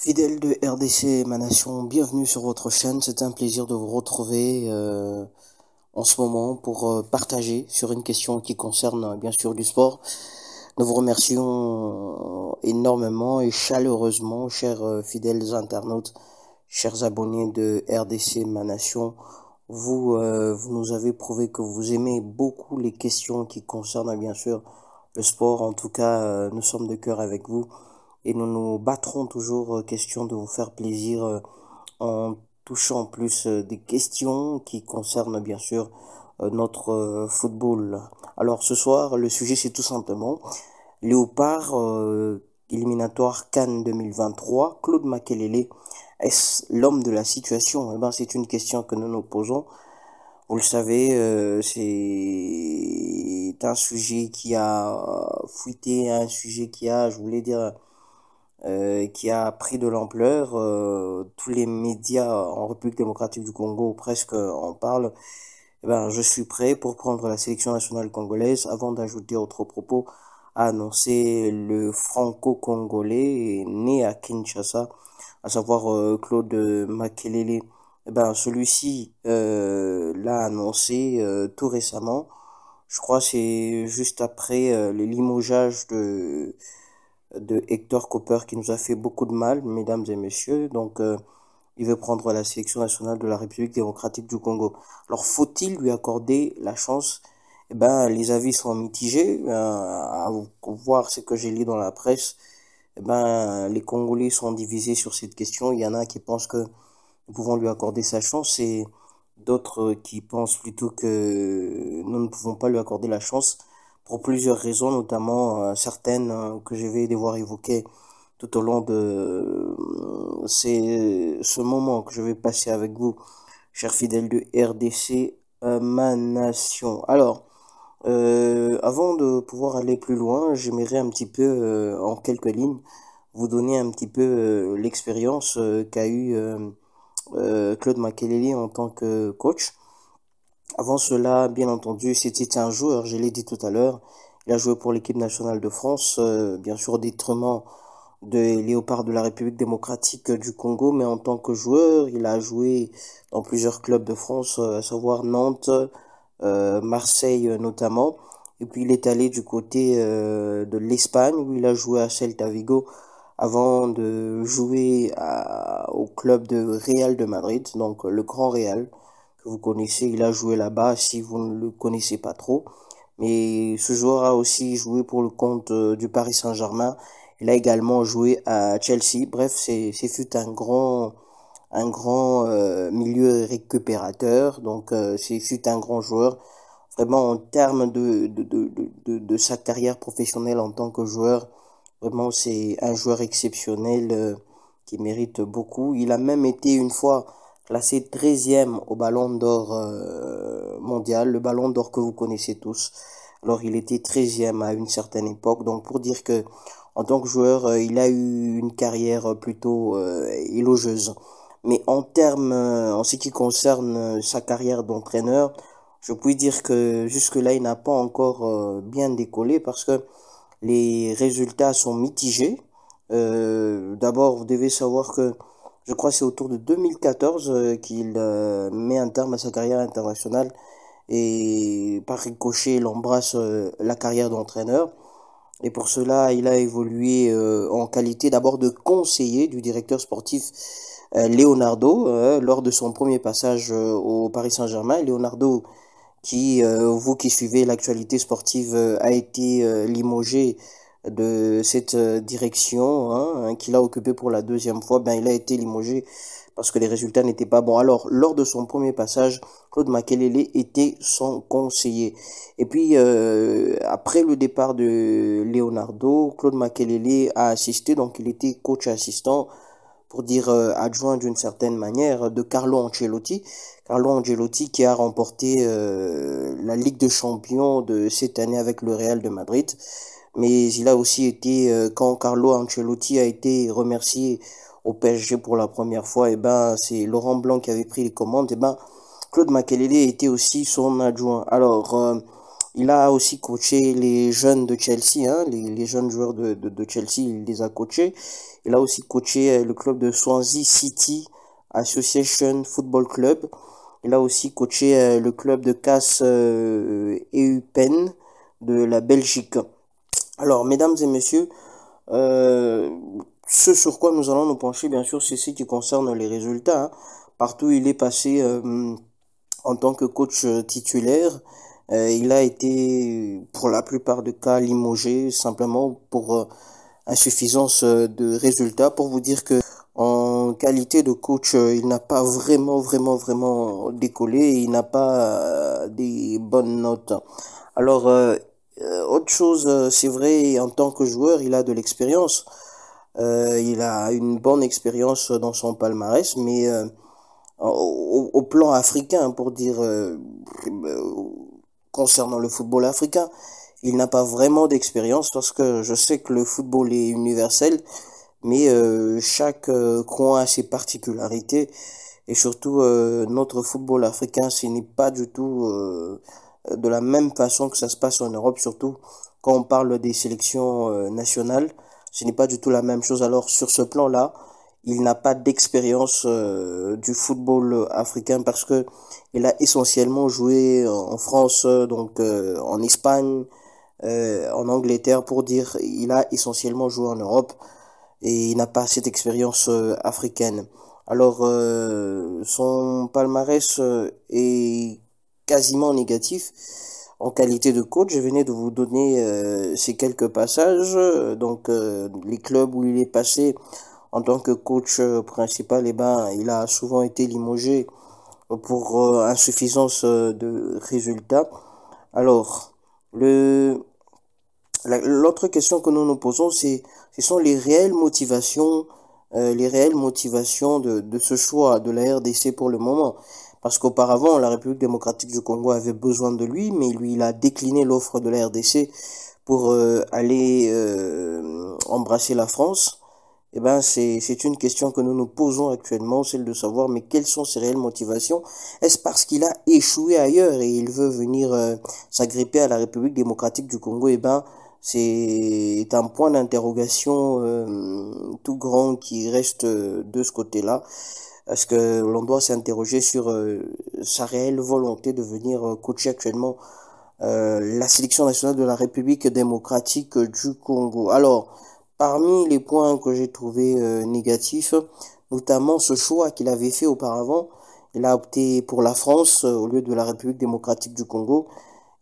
Fidèles de RDC ma nation, bienvenue sur votre chaîne. C'est un plaisir de vous retrouver euh, en ce moment pour euh, partager sur une question qui concerne euh, bien sûr du sport. Nous vous remercions énormément et chaleureusement, chers fidèles internautes, chers abonnés de RDC ma nation. Vous, vous nous avez prouvé que vous aimez beaucoup les questions qui concernent bien sûr le sport. En tout cas, nous sommes de cœur avec vous et nous nous battrons toujours euh, question de vous faire plaisir euh, en touchant plus euh, des questions qui concernent bien sûr notre football. Alors ce soir, le sujet c'est tout simplement Léopard, éliminatoire Cannes 2023, Claude Makelele, est-ce l'homme de la situation Eh ben, c'est une question que nous nous posons. Vous le savez, c'est un sujet qui a fuité, un sujet qui a, je voulais dire, euh, qui a pris de l'ampleur. Euh, tous les médias en République démocratique du Congo presque en parlent. Eh ben, je suis prêt pour prendre la sélection nationale congolaise avant d'ajouter autre propos à annoncé le franco-congolais né à Kinshasa, à savoir euh, Claude Makelele. Eh ben, celui-ci l'a annoncé tout récemment. Je crois c'est juste après le limogeage de de Hector Cooper qui nous a fait beaucoup de mal, mesdames et messieurs. Donc, euh, il veut prendre la sélection nationale de la République démocratique du Congo. Alors, faut-il lui accorder la chance eh ben, les avis sont mitigés. Euh, à voir ce que j'ai lu dans la presse, eh ben, les Congolais sont divisés sur cette question. Il y en a qui pensent que nous pouvons lui accorder sa chance et d'autres qui pensent plutôt que nous ne pouvons pas lui accorder la chance pour plusieurs raisons, notamment euh, certaines hein, que je vais devoir évoquer tout au long de euh, ce moment que je vais passer avec vous, chers fidèles de RDC, euh, ma nation. Alors, avant de pouvoir aller plus loin, j'aimerais un petit peu, en quelques lignes, vous donner un petit peu l'expérience qu'a eu Claude Makelele en tant que coach. Avant cela, bien entendu, c'était un joueur, je l'ai dit tout à l'heure. Il a joué pour l'équipe nationale de France, euh, bien sûr au détriment de Léopard de la République démocratique du Congo, mais en tant que joueur, il a joué dans plusieurs clubs de France, euh, à savoir Nantes, euh, Marseille notamment. Et puis il est allé du côté de l'Espagne où il a joué à Celta Vigo avant de jouer au club de Real de Madrid, donc le Grand Real vous connaissez. Il a joué là-bas si vous ne le connaissez pas trop. Mais ce joueur a aussi joué pour le compte euh, du Paris Saint-Germain. Il a également joué à Chelsea. Bref, c'est fut un grand un grand euh, milieu récupérateur. Donc, euh, c'est fut un grand joueur. Vraiment, en termes de, de, sa carrière professionnelle en tant que joueur, vraiment, c'est un joueur exceptionnel qui mérite beaucoup. Il a même été une fois classé 13e au Ballon d'Or euh, mondial, le Ballon d'Or que vous connaissez tous. Alors il était 13e à une certaine époque, donc pour dire que en tant que joueur, euh, il a eu une carrière euh, plutôt élogeuse. élogieuse. Mais en termes, en ce qui concerne sa carrière d'entraîneur, je puis dire que jusque-là, il n'a pas encore bien décollé parce que les résultats sont mitigés. D'abord, vous devez savoir que je crois c'est autour de 2014 euh, qu'il euh, met un terme à sa carrière internationale et par ricochet, il embrasse euh, la carrière d'entraîneur. Et pour cela, il a évolué en qualité d'abord de conseiller du directeur sportif Leonardo lors de son premier passage au Paris Saint-Germain. Leonardo, qui, vous qui suivez l'actualité sportive, a été limogé de cette euh, direction hein, hein, qu'il a occupé pour la deuxième fois, ben, il a été limogé parce que les résultats n'étaient pas bons. Alors, lors de son premier passage, Claude Makelele était son conseiller. Et puis, euh, après le départ de Leonardo, Claude Makelele a assisté, donc il était coach assistant, pour dire euh, adjoint d'une certaine manière, de Carlo Ancelotti. Carlo Ancelotti qui a remporté la Ligue des Champions de cette année avec le Real de Madrid mais il a aussi été euh, quand Carlo Ancelotti a été remercié au PSG pour la première fois, et eh ben c'est Laurent Blanc qui avait pris les commandes, et eh ben Claude Makelele était aussi son adjoint. Alors euh, il a aussi coaché les jeunes de Chelsea, hein, les, jeunes joueurs de, Chelsea, il les a coachés. Il a aussi coaché euh, le club de Swansea City Association Football Club. Il a aussi coaché le club de Casse Eupen de la Belgique. Alors, mesdames et messieurs, euh, ce sur quoi nous allons nous pencher, bien sûr, c'est ce qui concerne les résultats. Hein. Partout, il est passé euh, en tant que coach titulaire. Euh, il a été, pour la plupart de cas, limogé simplement pour insuffisance de résultats. Pour vous dire que en qualité de coach, il n'a pas vraiment, vraiment, vraiment décollé. il n'a pas des bonnes notes. Alors, euh, autre chose, euh, c'est vrai, en tant que joueur, il a de l'expérience. Euh, il a une bonne expérience dans son palmarès, mais au, plan africain, pour dire concernant le football africain, il n'a pas vraiment d'expérience parce que je sais que le football est universel, mais chaque coin a ses particularités et surtout notre football africain, ce n'est pas du tout de la même façon que ça se passe en Europe, surtout quand on parle des sélections euh, nationales. Ce n'est pas du tout la même chose. Alors sur ce plan-là, il n'a pas d'expérience euh, du football africain parce que il a essentiellement joué en France, donc euh, en Espagne, en Angleterre pour dire il a essentiellement joué en Europe et il n'a pas cette expérience africaine. Alors son palmarès est quasiment négatif en qualité de coach. Je venais de vous donner euh, ces quelques passages, donc euh, les clubs où il est passé en tant que coach euh, principal, eh ben, il a souvent été limogé pour insuffisance de résultats. Alors, le l'autre question que nous nous posons, c'est ce sont les réelles motivations, les réelles motivations de ce choix de la RDC pour le moment. Parce qu'auparavant, la République démocratique du Congo avait besoin de lui, mais lui, il a décliné l'offre de la RDC pour euh, aller euh, embrasser la France. Eh ben, c'est une question que nous nous posons actuellement, celle de savoir, mais quelles sont ses réelles motivations Est-ce parce qu'il a échoué ailleurs et il veut venir euh, s'agripper à la République démocratique du Congo Eh ben, c'est un point d'interrogation tout grand qui reste de ce côté-là. Est-ce que l'on doit s'interroger sur euh, sa réelle volonté de venir euh, coacher actuellement euh, la sélection nationale de la République démocratique du Congo Alors, parmi les points que j'ai trouvé négatifs, notamment ce choix qu'il avait fait auparavant, il a opté pour la France au lieu de la République démocratique du Congo.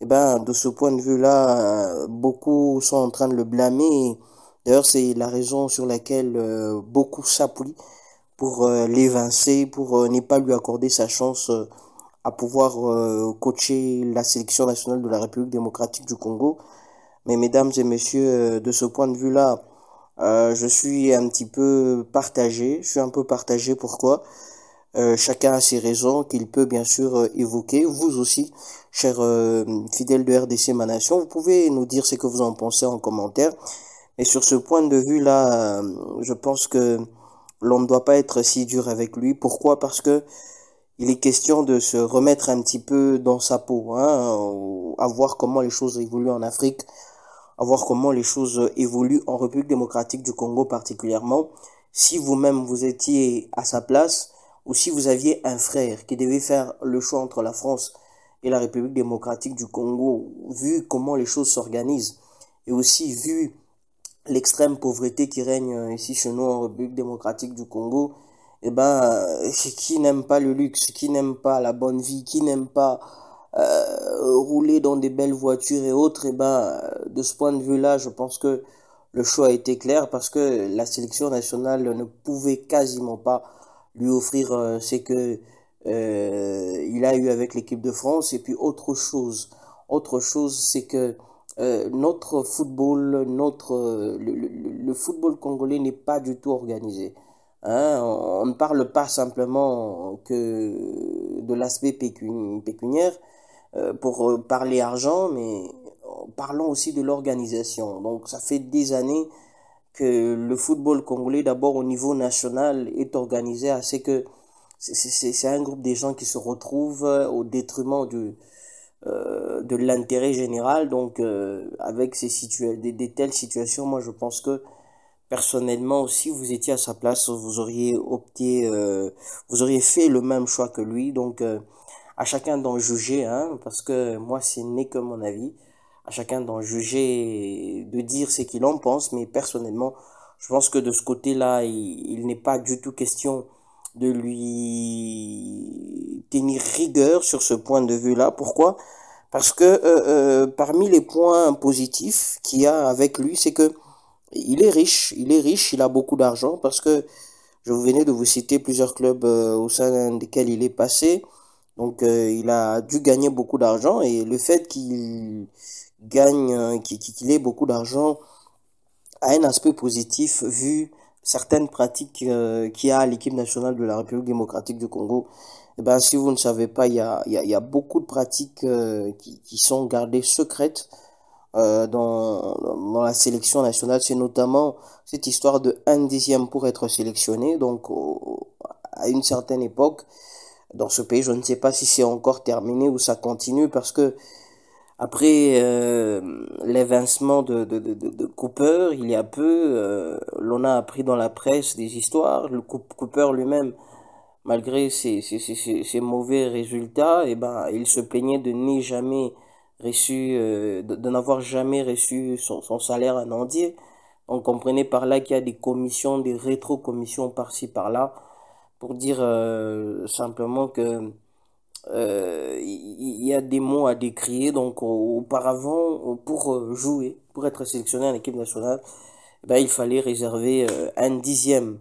Et eh ben, de ce point de vue-là, beaucoup sont en train de le blâmer. D'ailleurs, c'est la raison sur laquelle beaucoup s'appuient pour euh, l'évincer, pour euh, ne pas lui accorder sa chance euh, à pouvoir coacher la sélection nationale de la République démocratique du Congo. Mais mesdames et messieurs, de ce point de vue-là, euh, je suis un petit peu partagé. Je suis un peu partagé pourquoi euh, Chacun a ses raisons qu'il peut bien sûr évoquer. Vous aussi, chers fidèles de RDC Ma Nation, vous pouvez nous dire ce que vous en pensez en commentaire. Et sur ce point de vue-là, je pense que l'on ne doit pas être si dur avec lui. Pourquoi Parce que il est question de se remettre un petit peu dans sa peau, hein, à voir comment les choses évoluent en Afrique, à voir comment les choses évoluent en République démocratique du Congo particulièrement. Si vous-même vous étiez à sa place, ou si vous aviez un frère qui devait faire le choix entre la France et la République démocratique du Congo, vu comment les choses s'organisent, et aussi vu l'extrême pauvreté qui règne euh, ici chez nous en République démocratique du Congo, et eh ben, euh, qui n'aime pas le luxe, qui n'aime pas la bonne vie, qui n'aime pas euh, rouler dans des belles voitures et autres, et eh ben, de ce point de vue-là, je pense que le choix a été clair parce que la sélection nationale ne pouvait quasiment pas lui offrir ce que il a eu avec l'équipe de France. Et puis autre chose, autre chose, c'est que euh, notre football, notre, le, football congolais n'est pas du tout organisé. Hein, on, ne parle pas simplement que de l'aspect pécuniaire euh, pour euh, parler argent, mais parlons aussi de l'organisation. Donc ça fait des années que le football congolais, d'abord au niveau national, est organisé à que c'est un groupe de gens qui se retrouvent au détriment du, de l'intérêt général. Donc euh, avec ces situations des, telles situations, moi je pense que personnellement aussi vous étiez à sa place, vous auriez opté, euh, vous auriez fait le même choix que lui. Donc euh, à chacun d'en juger, hein, parce que moi ce n'est que mon avis. À chacun d'en juger, de dire ce qu'il en pense, mais personnellement, je pense que de ce côté-là, il n'est pas du tout question de lui tenir rigueur sur ce point de vue-là. Pourquoi parce que euh, euh, parmi les points positifs qu'il y a avec lui, c'est que il est riche, il est riche, il a beaucoup d'argent parce que je venais de vous citer plusieurs clubs euh, au sein desquels il est passé. Donc il a dû gagner beaucoup d'argent et le fait qu'il gagne, qu'il ait beaucoup d'argent a un aspect positif vu certaines pratiques qu'il y a à l'équipe nationale de la République démocratique du Congo eh ben, si vous ne savez pas, il y a, y a, beaucoup de pratiques euh, qui, qui, sont gardées secrètes euh, dans, dans, la sélection nationale. C'est notamment cette histoire de 1 dixième pour être sélectionné. Donc, à une certaine époque, dans ce pays, je ne sais pas si c'est encore terminé ou ça continue parce que après euh, l'évincement de, de, de, Cooper, il y a peu, on a appris dans la presse des histoires. Le Cooper lui-même malgré ses, mauvais résultats, et eh ben, il se plaignait de jamais reçu, euh, de, n'avoir jamais reçu son, salaire à Nandier. On comprenait par là qu'il y a des commissions, des rétro-commissions par-ci par-là, pour dire euh, simplement que euh, y, a des mots à décrire Donc auparavant, pour jouer, pour être sélectionné en équipe nationale, eh ben, il fallait réserver un dixième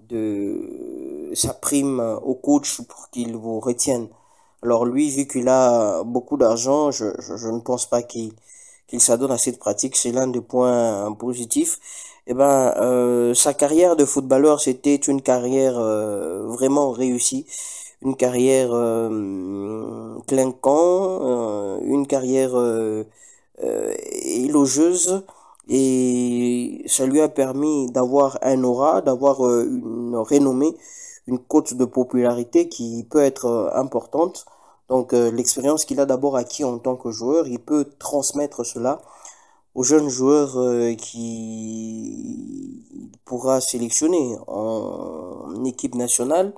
de sa prime euh, au coach pour qu'il vous retienne. Alors lui, vu qu'il a beaucoup d'argent, je, je, ne pense pas qu'il s'adonne à cette pratique. C'est l'un des points euh, positifs. Eh ben, euh, sa carrière de footballeur, c'était une carrière vraiment réussie, une carrière clinquant, une carrière élogieuse, et ça lui a permis d'avoir un aura, d'avoir une renommée une cote de popularité qui peut être euh, importante. Donc euh, l'expérience qu'il a d'abord acquis en tant que joueur, il peut transmettre cela aux jeunes joueurs euh, qui pourra sélectionner en équipe nationale.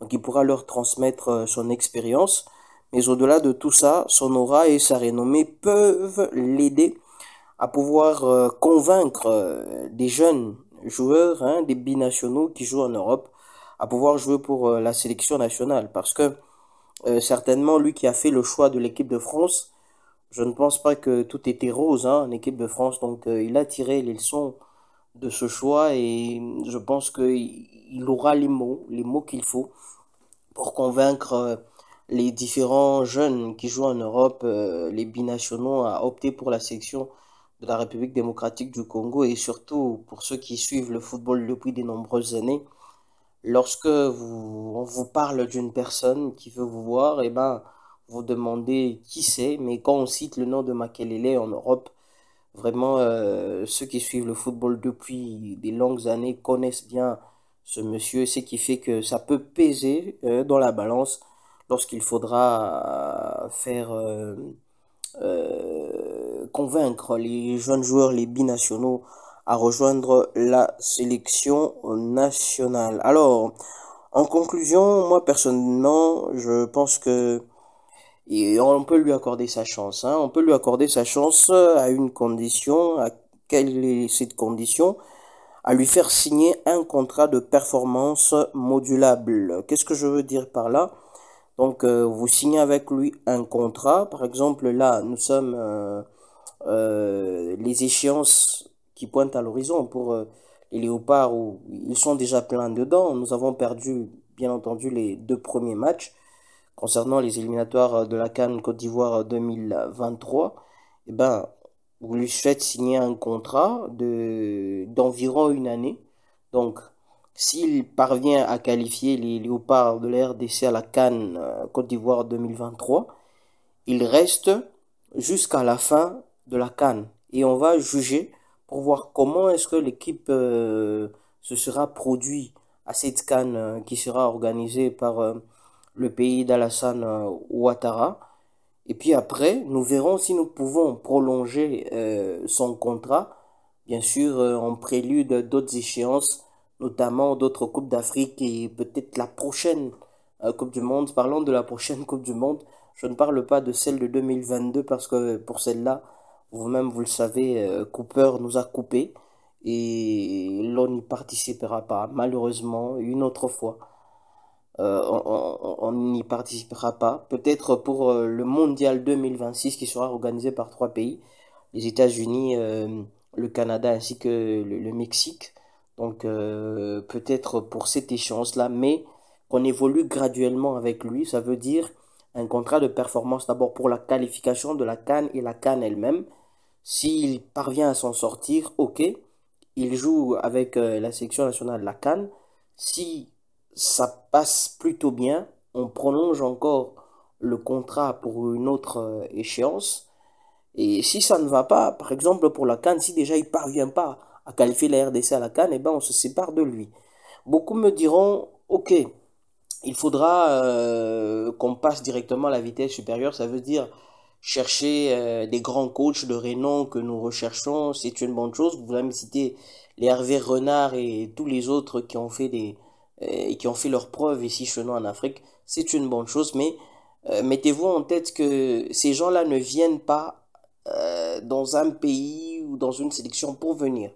Donc il pourra leur transmettre son expérience. Mais au-delà de tout ça, son aura et sa renommée peuvent l'aider à pouvoir convaincre des jeunes joueurs, hein, des binationaux qui jouent en Europe, à pouvoir jouer pour euh, la sélection nationale. Parce que euh, certainement, lui qui a fait le choix de l'équipe de France, je ne pense pas que tout était rose hein, en équipe de France. Donc euh, il a tiré les leçons de ce choix et je pense qu'il aura les mots, les mots qu'il faut pour convaincre les différents jeunes qui jouent en Europe, les binationaux, à opter pour la section de la République démocratique du Congo et surtout pour ceux qui suivent le football depuis de nombreuses années, lorsque vous, on vous parle d'une personne qui veut vous voir, et eh ben, vous demandez qui c'est, mais quand on cite le nom de Makelele en Europe, vraiment, euh, ceux qui suivent le football depuis des longues années connaissent bien ce monsieur, ce qui fait que ça peut peser euh, dans la balance lorsqu'il faudra euh, faire convaincre les jeunes joueurs, les binationaux, à rejoindre la sélection nationale. Alors, en conclusion, moi personnellement, je pense que et on peut lui accorder sa chance. Hein. On peut lui accorder sa chance euh, à une condition. À quelle est cette condition À lui faire signer un contrat de performance modulable. Qu'est-ce que je veux dire par là Donc, euh, vous signez avec lui un contrat. Par exemple, là, nous sommes euh, les échéances qui pointent à l'horizon. Pour euh, les léopards, où ils sont déjà pleins dedans, nous avons perdu, bien entendu, les deux premiers matchs concernant les éliminatoires de la Cannes Côte d'Ivoire 2023. Eh ben, vous lui signer un contrat de d'environ une année. Donc, s'il parvient à qualifier les léopards de l'RDC à la Cannes euh, Côte d'Ivoire 2023, il reste jusqu'à la fin de la Cannes. Et on va juger pour voir comment est-ce que l'équipe euh, se sera produit à cette canne euh, qui sera organisée par euh, le pays d'Alassane Ouattara. Et puis après, nous verrons si nous pouvons prolonger son contrat, bien sûr en prélude d'autres échéances, notamment d'autres Coupes d'Afrique et peut-être la prochaine Coupe du Monde. Parlons de la prochaine Coupe du Monde. Je ne parle pas de celle de 2022 parce que pour celle-là, vous-même, vous le savez, euh, Cooper nous a coupés et l'on n'y participera pas. Malheureusement, une autre fois, euh, on n'y participera pas. Peut-être pour euh, le Mondial 2026 qui sera organisé par trois pays, les États-Unis, le Canada ainsi que le, Mexique. Donc peut-être pour cette échéance-là, mais qu'on évolue graduellement avec lui, ça veut dire un contrat de performance d'abord pour la qualification de la Cannes et la Cannes elle-même. S'il parvient à s'en sortir, ok, il joue avec euh, la sélection nationale de la Cannes. Si ça passe plutôt bien, on prolonge encore le contrat pour une autre euh, échéance. Et si ça ne va pas, par exemple pour la Cannes, si déjà il parvient pas à qualifier la RDC à la Cannes, eh ben on se sépare de lui. Beaucoup me diront, ok, il faudra euh, qu'on passe directement à la vitesse supérieure, ça veut dire chercher euh, des grands coachs de renom que nous recherchons, c'est une bonne chose. Vous avez cité les Hervé Renard et tous les autres qui ont fait des preuve qui ont fait leurs preuves ici chez nous en Afrique, c'est une bonne chose. Mais euh, mettez-vous en tête que ces gens-là ne viennent pas euh, dans un pays ou dans une sélection pour venir.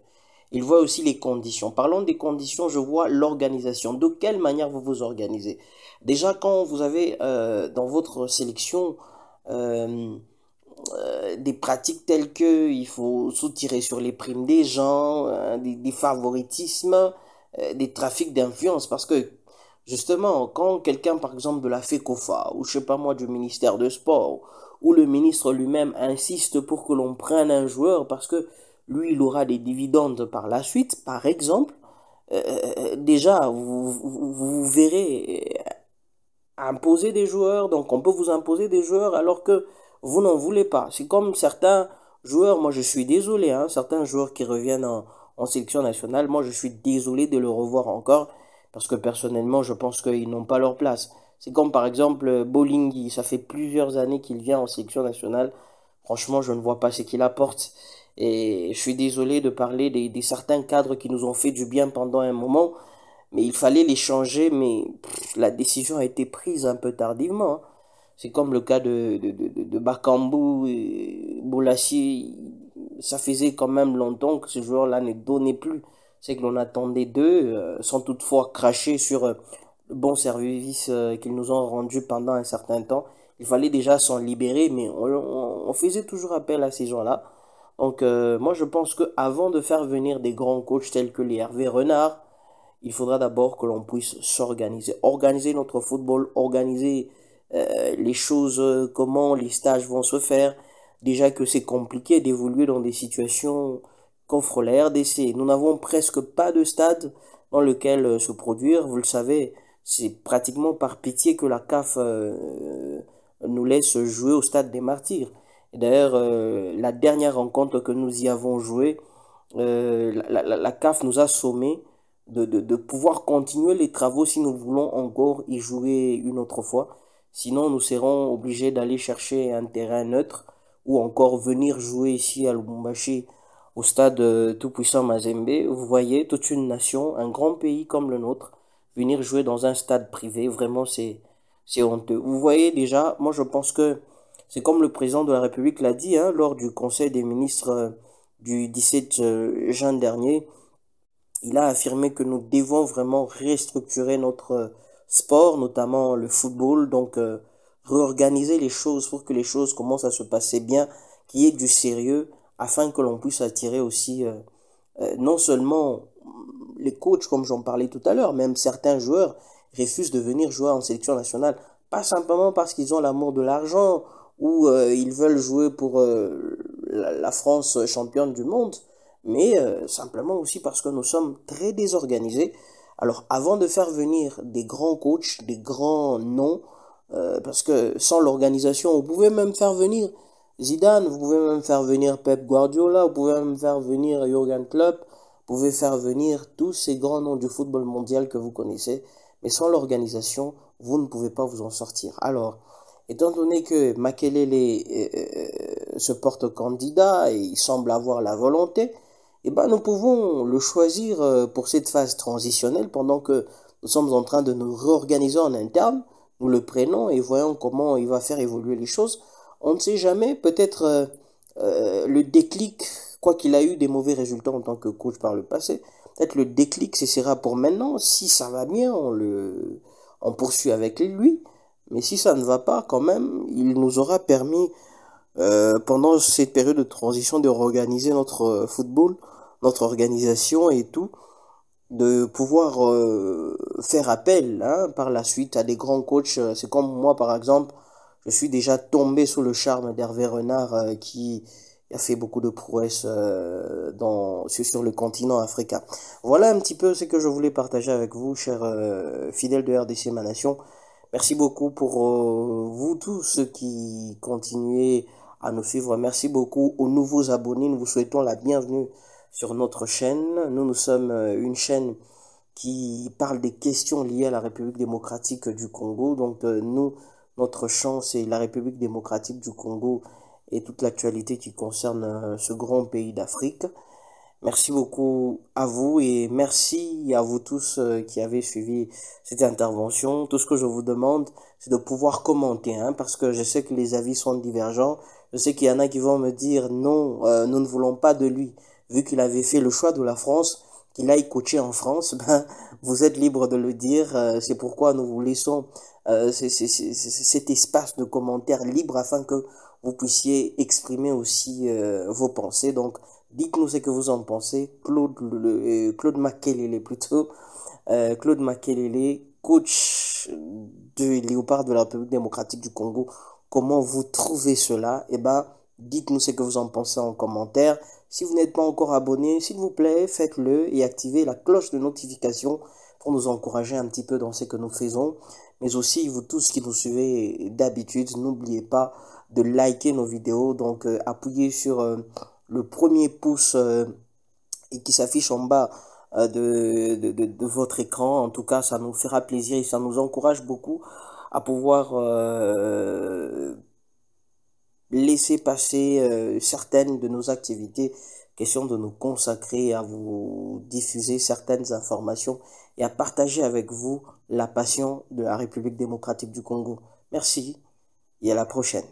Ils voient aussi les conditions. Parlons des conditions, je vois l'organisation. De quelle manière vous vous organisez Déjà, quand vous avez dans votre sélection euh, euh, des pratiques telles que il faut soutirer sur les primes des gens, hein, des, favoritismes, euh, des trafics d'influence. Parce que justement, quand quelqu'un par exemple de la FECOFA ou je sais pas moi du ministère de sport ou le ministre lui-même insiste pour que l'on prenne un joueur parce que lui il aura des dividendes par la suite, par exemple, déjà, vous, verrez imposer des joueurs, donc on peut vous imposer des joueurs alors que vous n'en voulez pas. C'est comme certains joueurs, moi je suis désolé, hein, certains joueurs qui reviennent en, sélection nationale, moi je suis désolé de le revoir encore, parce que personnellement je pense qu'ils n'ont pas leur place. C'est comme par exemple euh, Bolingui, ça fait plusieurs années qu'il vient en sélection nationale, franchement je ne vois pas ce qu'il apporte. Et je suis désolé de parler des, des certains cadres qui nous ont fait du bien pendant un moment, mais il fallait les changer, mais la décision a été prise un peu tardivement. Hein. C'est comme le cas de, de, de, de Bakambu, et Boulassi. ça faisait quand même longtemps que ce joueur-là ne donnait plus. C'est que l'on attendait d'eux, euh, sans toutefois cracher sur euh, le bon service euh, qu'ils nous ont rendu pendant un certain temps. Il fallait déjà s'en libérer, mais on, faisait toujours appel à ces gens-là. Donc moi je pense que avant de faire venir des grands coachs tels que les Hervé Renard, il faudra d'abord que l'on puisse s'organiser. Organiser notre football, organiser euh, les choses, euh, comment les stages vont se faire. Déjà que c'est compliqué d'évoluer dans des situations qu'offre la RDC. Nous n'avons presque pas de stade dans lequel euh, se produire. Vous le savez, c'est pratiquement par pitié que la CAF nous laisse jouer au stade des martyrs. D'ailleurs, la dernière rencontre que nous y avons jouée, la, la, CAF nous a sommés de, pouvoir continuer les travaux si nous voulons encore y jouer une autre fois. Sinon, nous serons obligés d'aller chercher un terrain neutre ou encore venir jouer ici à Lubumbashi au stade euh, tout-puissant Mazembe. Vous voyez, toute une nation, un grand pays comme le nôtre, venir jouer dans un stade privé, vraiment c'est honteux. Vous voyez déjà, moi je pense que c'est comme le président de la République l'a dit hein, lors du Conseil des ministres euh, du 17 euh, juin dernier, il a affirmé que nous devons vraiment restructurer notre euh, sport, notamment le football, donc euh, réorganiser les choses pour que les choses commencent à se passer bien, qu'il y ait du sérieux, afin que l'on puisse attirer aussi euh, non seulement mm, les coachs, comme j'en parlais tout à l'heure, même certains joueurs refusent de venir jouer en sélection nationale, pas simplement parce qu'ils ont l'amour de l'argent ou ils veulent jouer pour la France championne du monde, mais euh, simplement aussi parce que nous sommes très désorganisés. Alors avant de faire venir des grands coachs, des grands noms, euh, parce que sans l'organisation, vous pouvez même faire venir Zidane, vous pouvez même faire venir Pep Guardiola, vous pouvez même faire venir Jurgen Klopp, vous pouvez faire venir tous ces grands noms du football mondial que vous connaissez, mais sans l'organisation, vous ne pouvez pas vous en sortir. Alors, étant donné que Makelele euh, se porte candidat et il semble avoir la volonté, eh ben, nous pouvons le choisir euh, pour cette phase transitionnelle pendant que nous sommes en train de nous réorganiser en interne. Nous le prenons et voyons comment il va faire évoluer les choses. On ne sait jamais, peut-être euh, euh, le déclic, quoi qu'il a eu des mauvais résultats en tant que coach par le passé, peut-être le déclic, ce sera pour maintenant. Si ça va bien, on, le, on poursuit avec lui. Mais si ça ne va pas, quand même, il nous aura permis, pendant cette période de transition, de réorganiser notre football notre organisation et tout, de pouvoir euh, faire appel hein, par la suite à des grands coachs. Euh, c'est comme moi, par exemple, je suis déjà tombé sous le charme d'Hervé Renard euh, qui a fait beaucoup de prouesses sur le continent africain. Voilà un petit peu ce que je voulais partager avec vous, chers fidèles de RDC Ma Nation. Merci beaucoup pour vous tous ceux qui continuez à nous suivre. Merci beaucoup aux nouveaux abonnés. Nous vous souhaitons la bienvenue sur notre chaîne. Nous, nous sommes euh, une chaîne qui parle des questions liées à la République démocratique du Congo. Donc euh, nous, notre champ, c'est la République démocratique du Congo et toute l'actualité qui concerne euh, ce grand pays d'Afrique. Merci beaucoup à vous et merci à vous tous qui avez suivi cette intervention. Tout ce que je vous demande, c'est de pouvoir commenter, hein, parce que je sais que les avis sont divergents. Je sais qu'il y en a qui vont me dire non, nous ne voulons pas de lui vu qu'il avait fait le choix de la France, qu'il aille coacher en France, ben, vous êtes libre de le dire. Euh, c'est pourquoi nous vous laissons euh, cet espace de commentaires libre afin que vous puissiez exprimer aussi euh, vos pensées. Donc, dites-nous ce que vous en pensez. Claude, le, euh, Claude Makelele plutôt. Claude coach de Léopard de la République démocratique du Congo. Comment vous trouvez cela Eh ben, dites-nous ce que vous en pensez en commentaire. Si vous n'êtes pas encore abonné, s'il vous plaît, faites-le et activez la cloche de notification pour nous encourager un petit peu dans ce que nous faisons. Mais aussi, vous tous qui nous suivez d'habitude, n'oubliez pas de liker nos vidéos. Donc, euh, appuyez sur euh, le premier pouce euh, qui s'affiche en bas de, votre écran. En tout cas, ça nous fera plaisir et ça nous encourage beaucoup à pouvoir laisser passer euh, certaines de nos activités, question de nous consacrer à vous diffuser certaines informations et à partager avec vous la passion de la République démocratique du Congo. Merci et à la prochaine.